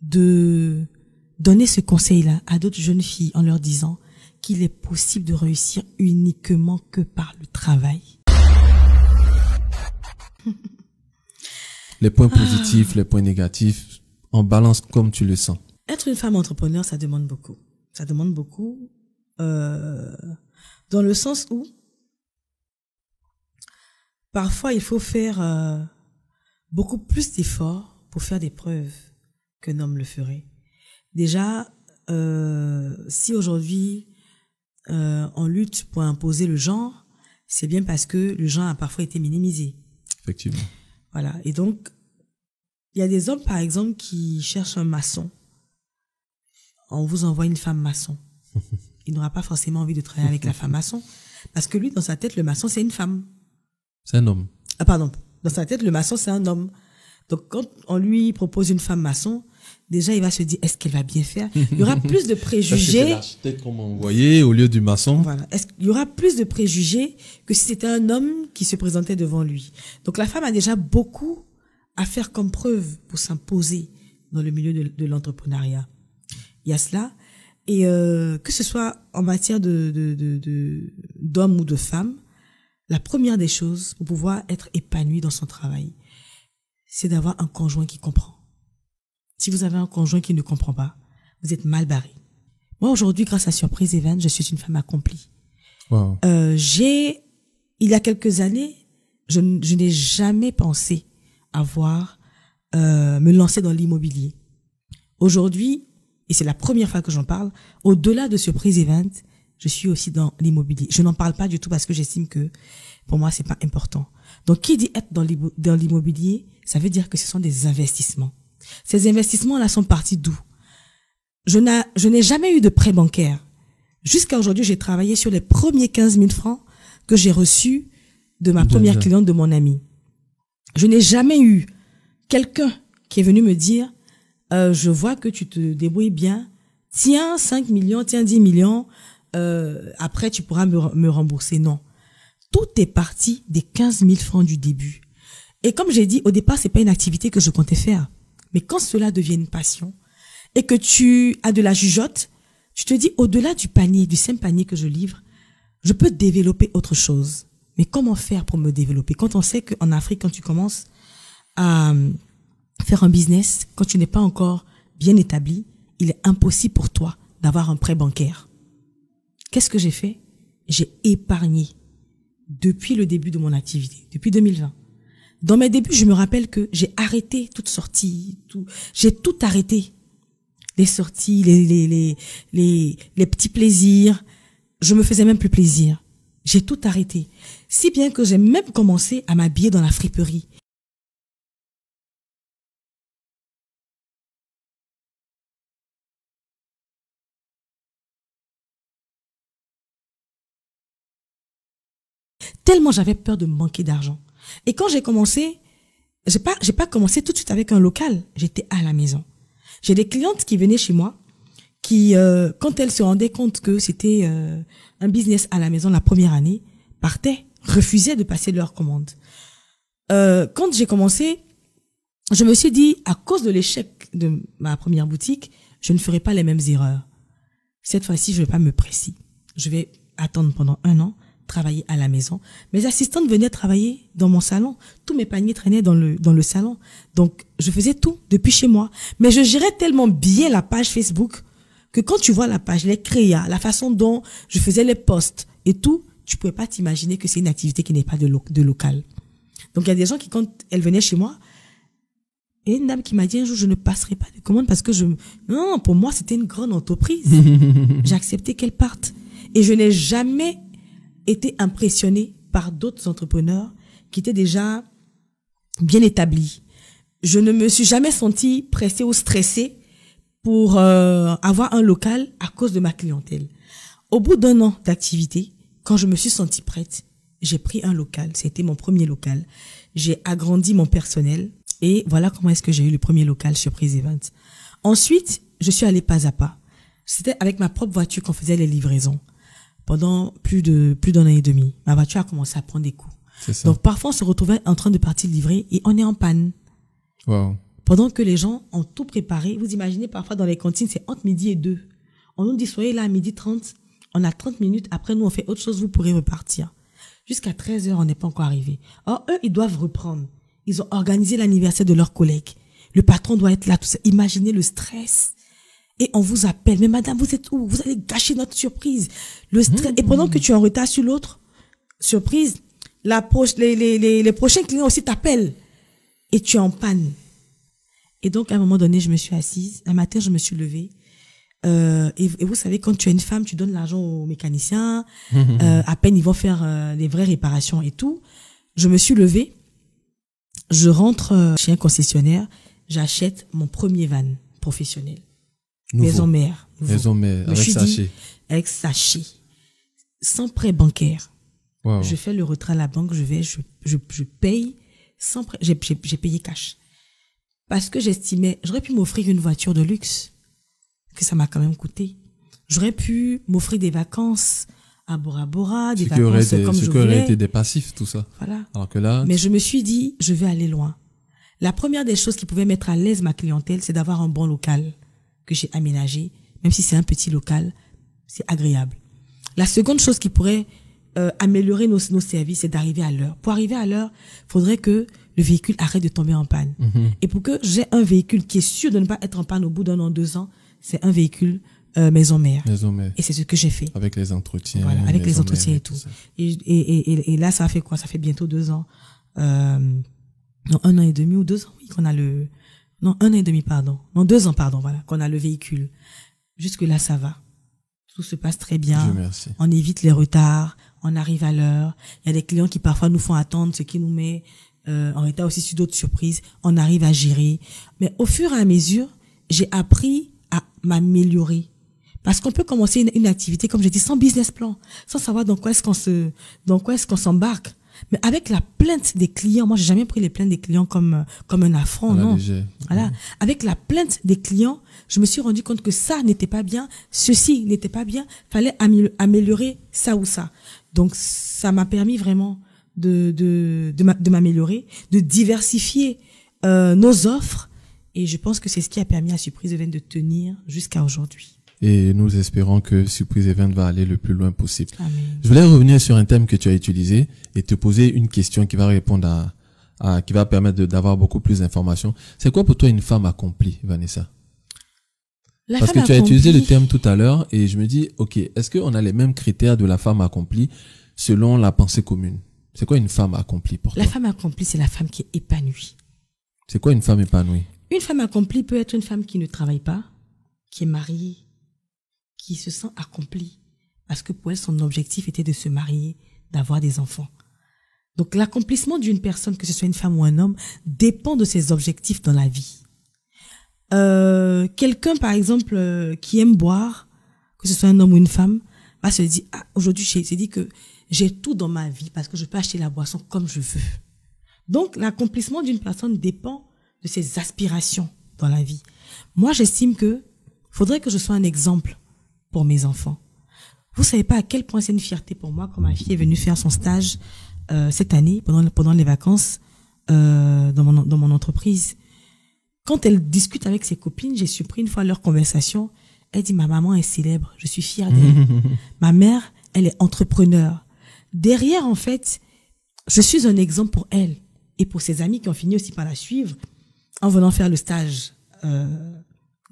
de donner ce conseil-là à d'autres jeunes filles en leur disant qu'il est possible de réussir uniquement que par le travail. Les points positifs, les points négatifs, en balance comme tu le sens. Être une femme entrepreneur, ça demande beaucoup. Ça demande beaucoup euh, dans le sens où parfois il faut faire euh, beaucoup plus d'efforts pour faire des preuves qu'un homme le ferait. Déjà, euh, si aujourd'hui euh, on lutte pour imposer le genre, c'est bien parce que le genre a parfois été minimisé. Effectivement. Voilà. Et donc, il y a des hommes, par exemple, qui cherchent un maçon. On vous envoie une femme maçon. Il n'aura pas forcément envie de travailler avec la femme maçon. Parce que lui, dans sa tête, le maçon, c'est une femme. C'est un homme. Ah, pardon. Dans sa tête, le maçon, c'est un homme. Donc, quand on lui propose une femme maçon, déjà, il va se dire, est-ce qu'elle va bien faire Il y aura plus de préjugés. Peut-être envoyé au lieu du maçon. Voilà. y aura plus de préjugés que si c'était un homme qui se présentait devant lui Donc la femme a déjà beaucoup à faire comme preuve pour s'imposer dans le milieu de, l'entrepreneuriat. Il y a cela. Et euh, que ce soit en matière de, ou de femme, la première des choses pour pouvoir être épanouie dans son travail, c'est d'avoir un conjoint qui comprend. Si vous avez un conjoint qui ne comprend pas, vous êtes mal barré. Moi, aujourd'hui, grâce à Surprise Event, je suis une femme accomplie. Euh, j'ai, il y a quelques années, je, n'ai jamais pensé avoir, euh, me lancer dans l'immobilier. Aujourd'hui, et c'est la première fois que j'en parle, au-delà de Surprise Event, je suis aussi dans l'immobilier. Je n'en parle pas du tout parce que j'estime que pour moi, c'est pas important. Donc, qui dit être dans l'immobilier, ça veut dire que ce sont des investissements. Ces investissements-là sont partis d'où Je n'ai jamais eu de prêt bancaire. Jusqu'à aujourd'hui, j'ai travaillé sur les premiers 15 000 francs que j'ai reçus de ma première cliente, de mon amie. Je n'ai jamais eu quelqu'un qui est venu me dire, euh, je vois que tu te débrouilles bien, tiens 5 millions, tiens 10 millions, euh, après tu pourras me, rembourser. Non. Tout est parti des 15 000 francs du début. Et comme j'ai dit, au départ, c'est pas une activité que je comptais faire. Mais quand cela devient une passion et que tu as de la jugeote, tu te dis, au-delà du panier, du simple panier que je livre, je peux développer autre chose. Mais comment faire pour me développer Quand on sait qu'en Afrique, quand tu commences à euh, faire un business, quand tu n'es pas encore bien établi, il est impossible pour toi d'avoir un prêt bancaire. Qu'est-ce que j'ai fait J'ai épargné depuis le début de mon activité, depuis 2020. Dans mes débuts, je me rappelle que j'ai arrêté toute sortie, tout, j'ai tout arrêté. Les sorties, les, les, les, les, les petits plaisirs. Je me faisais même plus plaisir. J'ai tout arrêté. Si bien que j'ai même commencé à m'habiller dans la friperie. Tellement j'avais peur de manquer d'argent. Et quand j'ai commencé, j'ai pas, pas commencé tout de suite avec un local. J'étais à la maison. J'ai des clientes qui venaient chez moi, qui, euh, quand elles se rendaient compte que c'était euh, un business à la maison la première année, partaient, refusaient de passer leur commande. Euh, quand j'ai commencé, je me suis dit, à cause de l'échec de ma première boutique, je ne ferai pas les mêmes erreurs. Cette fois-ci, je ne vais pas me presser. Je vais attendre pendant un an travailler à la maison. Mes assistantes venaient travailler dans mon salon. Tous mes paniers traînaient dans le, dans le salon. Donc, je faisais tout depuis chez moi. Mais je gérais tellement bien la page Facebook que quand tu vois la page, les créas, la façon dont je faisais les posts et tout, tu pouvais pas t'imaginer que c'est une activité qui n'est pas de, lo de local. Donc, il y a des gens qui, quand elles venaient chez moi, et une dame qui m'a dit un jour, je ne passerai pas de commande parce que je... Non, pour moi, c'était une grande entreprise. J'ai accepté qu'elle parte. Et je n'ai jamais été impressionné par d'autres entrepreneurs qui étaient déjà bien établis. Je ne me suis jamais sentie pressée ou stressée pour euh, avoir un local à cause de ma clientèle. Au bout d'un an d'activité, quand je me suis sentie prête, j'ai pris un local. C'était mon premier local. J'ai agrandi mon personnel et voilà comment est-ce que j'ai eu le premier local Surprise Event. Ensuite, je suis allée pas à pas. C'était avec ma propre voiture qu'on faisait les livraisons pendant plus de plus d'un an et demi. Ma voiture a commencé à prendre des coups. Donc parfois on se retrouvait en train de partir livrer et on est en panne. Pendant que les gens ont tout préparé, vous imaginez parfois dans les cantines c'est entre midi et deux. On nous dit soyez là à midi 30, on a 30 minutes, après nous on fait autre chose, vous pourrez repartir. Jusqu'à 13 heures on n'est pas encore arrivé. Or eux ils doivent reprendre. Ils ont organisé l'anniversaire de leur collègue. Le patron doit être là, tout ça. Imaginez le stress et on vous appelle. Mais madame, vous êtes où Vous allez gâcher notre surprise. Le stress. Et pendant hmm. que tu es en retard sur l'autre surprise, la les, les, les, prochains clients aussi t'appellent. Et tu es en panne. Et donc, à un moment donné, je me suis assise. Un matin, je me suis levée. Euh, et, vous savez, quand tu es une femme, tu donnes l'argent aux mécaniciens. Euh, à peine, ils vont faire euh, les vraies réparations et tout. Je me suis levée. Je rentre euh, chez un concessionnaire. J'achète mon premier van professionnel. Maison mère. avec sachet. avec Sans prêt bancaire. Je fais le retrait à la banque, je vais, je, paye sans J'ai payé cash. Parce que j'estimais, j'aurais pu m'offrir une voiture de luxe, que ça m'a quand même coûté. J'aurais pu m'offrir des vacances à Bora Bora, des vacances comme Ce été des passifs, tout ça. Voilà. Mais je me suis dit, je vais aller loin. La première des choses qui pouvait mettre à l'aise ma clientèle, c'est d'avoir un bon local que j'ai aménagé, même si c'est un petit local, c'est agréable. La seconde chose qui pourrait euh, améliorer nos, nos services, c'est d'arriver à l'heure. Pour arriver à l'heure, il faudrait que le véhicule arrête de tomber en panne. Mhm. Et pour que j'ai un véhicule qui est sûr de ne pas être en panne au bout d'un an, deux ans, c'est un véhicule euh, maison mère. Maison mère. Et c'est ce que j'ai fait. Avec les entretiens. Voilà, avec les entretiens et tout. Et, là, ça fait quoi Ça fait bientôt deux ans. Euh, un an et demi ou deux ans, oui, qu'on a le, non un an et demi, pardon, non deux ans, pardon, voilà, qu'on a le véhicule. Jusque-là, ça va. Tout se passe très bien. On évite les retards, on arrive à l'heure. Il y a des clients qui parfois nous font attendre, ce qui nous met euh, en état aussi sur d'autres surprises. On arrive à gérer. Mais au fur et à mesure, j'ai appris à m'améliorer. Parce qu'on peut commencer une, une, activité, comme je dis, sans business plan, sans savoir dans est-ce qu'on se, dans quoi est-ce qu'on s'embarque. Mais avec la plainte des clients, moi, j'ai jamais pris les plaintes des clients comme, euh, comme un affront, non. Voilà. Avec la plainte des clients, je me suis rendu compte que ça n'était pas bien, ceci n'était pas bien, fallait améliorer ça ou ça. Donc, ça m'a permis vraiment de, de, de m'améliorer, de diversifier euh, nos offres. Et je pense que c'est ce qui a permis à Surprise Event de tenir jusqu'à aujourd'hui et nous espérons que Surprise Event va aller le plus loin possible. Je voulais revenir sur un thème que tu as utilisé et te poser une question qui va répondre à, qui va permettre d'avoir beaucoup plus d'informations. C'est quoi pour toi une femme accomplie, Vanessa Parce que tu as utilisé le terme tout à l'heure et je me dis, ok, est-ce qu'on a les mêmes critères de la femme accomplie selon la pensée commune C'est quoi une femme accomplie pour toi La femme accomplie, c'est la femme qui est épanouie. C'est quoi une femme épanouie Une femme accomplie peut être une femme qui ne travaille pas, qui est mariée, qui se sent accompli parce que pour elle, son objectif était de se marier, d'avoir des enfants. Donc l'accomplissement d'une personne, que ce soit une femme ou un homme, dépend de ses objectifs dans la vie. Euh, Quelqu'un, par exemple, euh, qui aime boire, que ce soit un homme ou une femme, va se dire, ah, aujourd'hui, j'ai dit que j'ai tout dans ma vie parce que je peux acheter la boisson comme je veux. Donc l'accomplissement d'une personne dépend de ses aspirations dans la vie. Moi, j'estime que faudrait que je sois un exemple pour mes enfants. Vous savez pas à quel point c'est une fierté pour moi quand ma fille est venue faire son stage euh, cette année pendant pendant les vacances euh, dans mon dans mon entreprise. Quand elle discute avec ses copines, j'ai surpris une fois leur conversation. Elle dit ma maman est célèbre, je suis fière d'elle. ma mère, elle est entrepreneur. Derrière en fait, je suis un exemple pour elle et pour ses amis qui ont fini aussi par la suivre en venant faire le stage euh,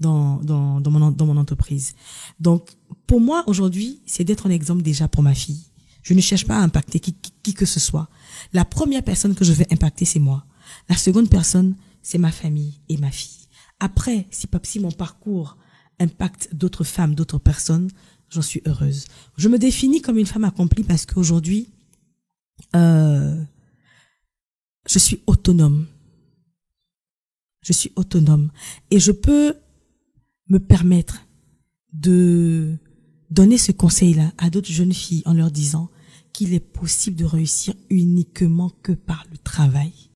dans, dans, dans, mon, dans mon entreprise. Donc, pour moi, aujourd'hui, c'est d'être un exemple déjà pour ma fille. Je ne cherche pas à impacter qui, qui, que ce soit. La première personne que je vais impacter, c'est moi. La seconde personne, c'est ma famille et ma fille. Après, si, si mon parcours impacte d'autres femmes, d'autres personnes, j'en suis heureuse. Je me définis comme une femme accomplie parce qu'aujourd'hui, euh, je suis autonome. Je suis autonome. Et je peux me permettre de donner ce conseil-là à d'autres jeunes filles en leur disant qu'il est possible de réussir uniquement que par le travail.